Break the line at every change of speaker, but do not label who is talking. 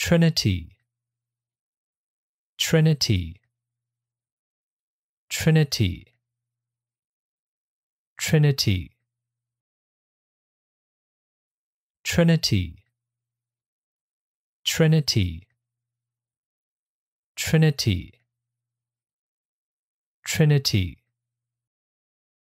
Trinity, Trinity, Trinity, Trinity, Trinity, Trinity,
Trinity, Trinity.